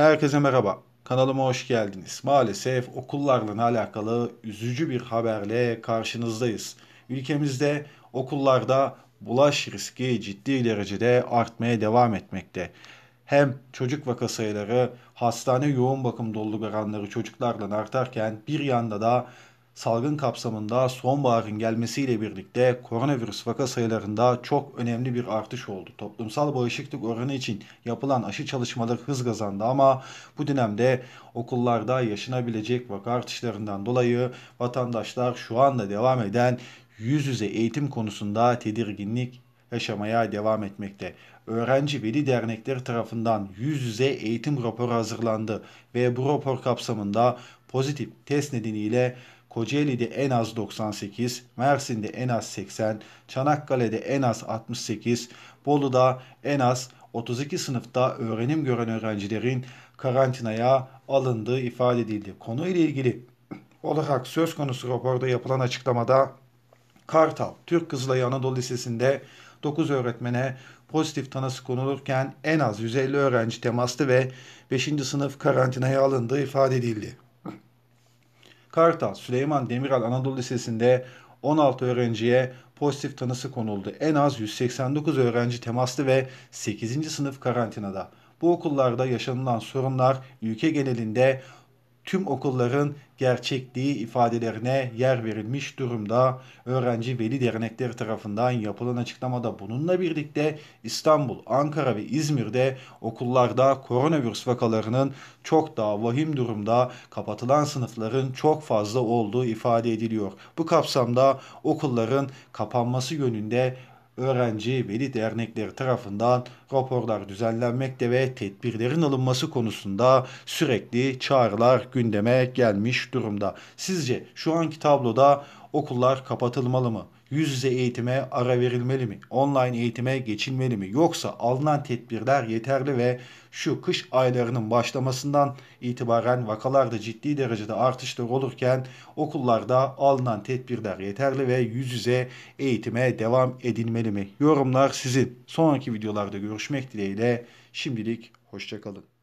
Herkese merhaba. Kanalıma hoş geldiniz. Maalesef okullarla alakalı üzücü bir haberle karşınızdayız. Ülkemizde okullarda bulaş riski ciddi derecede artmaya devam etmekte. Hem çocuk vaka sayıları, hastane yoğun bakım doluluk oranları çocuklarla artarken bir yanda da salgın kapsamında sonbaharın gelmesiyle birlikte koronavirüs vaka sayılarında çok önemli bir artış oldu. Toplumsal bağışıklık oranı için yapılan aşı çalışmaları hız kazandı ama bu dönemde okullarda yaşanabilecek vaka artışlarından dolayı vatandaşlar şu anda devam eden yüz yüze eğitim konusunda tedirginlik yaşamaya devam etmekte. Öğrenci Veli Dernekleri tarafından yüz yüze eğitim raporu hazırlandı ve bu rapor kapsamında pozitif test nedeniyle Kocaeli'de en az 98, Mersin'de en az 80, Çanakkale'de en az 68, Bolu'da en az 32 sınıfta öğrenim gören öğrencilerin karantinaya alındığı ifade edildi. Konuyla ilgili olarak söz konusu raporda yapılan açıklamada Kartal, Türk Kızılay Anadolu Lisesi'nde 9 öğretmene pozitif tanısı konulurken en az 150 öğrenci temaslı ve 5. sınıf karantinaya alındığı ifade edildi. Kartal Süleyman Demiral Anadolu Lisesi'nde 16 öğrenciye pozitif tanısı konuldu. En az 189 öğrenci temaslı ve 8. sınıf karantinada. Bu okullarda yaşanılan sorunlar ülke genelinde tüm okulların gerçekliği ifadelerine yer verilmiş durumda. Öğrenci Veli Dernekleri tarafından yapılan açıklamada bununla birlikte İstanbul, Ankara ve İzmir'de okullarda koronavirüs vakalarının çok daha vahim durumda kapatılan sınıfların çok fazla olduğu ifade ediliyor. Bu kapsamda okulların kapanması yönünde öğrenci veli dernekleri tarafından raporlar düzenlenmekte ve tedbirlerin alınması konusunda sürekli çağrılar gündeme gelmiş durumda. Sizce şu anki tabloda okullar kapatılmalı mı? yüz yüze eğitime ara verilmeli mi? Online eğitime geçilmeli mi? Yoksa alınan tedbirler yeterli ve şu kış aylarının başlamasından itibaren vakalarda ciddi derecede artışlar olurken okullarda alınan tedbirler yeterli ve yüz yüze eğitime devam edilmeli mi? Yorumlar sizin. Sonraki videolarda görüşmek dileğiyle şimdilik hoşçakalın.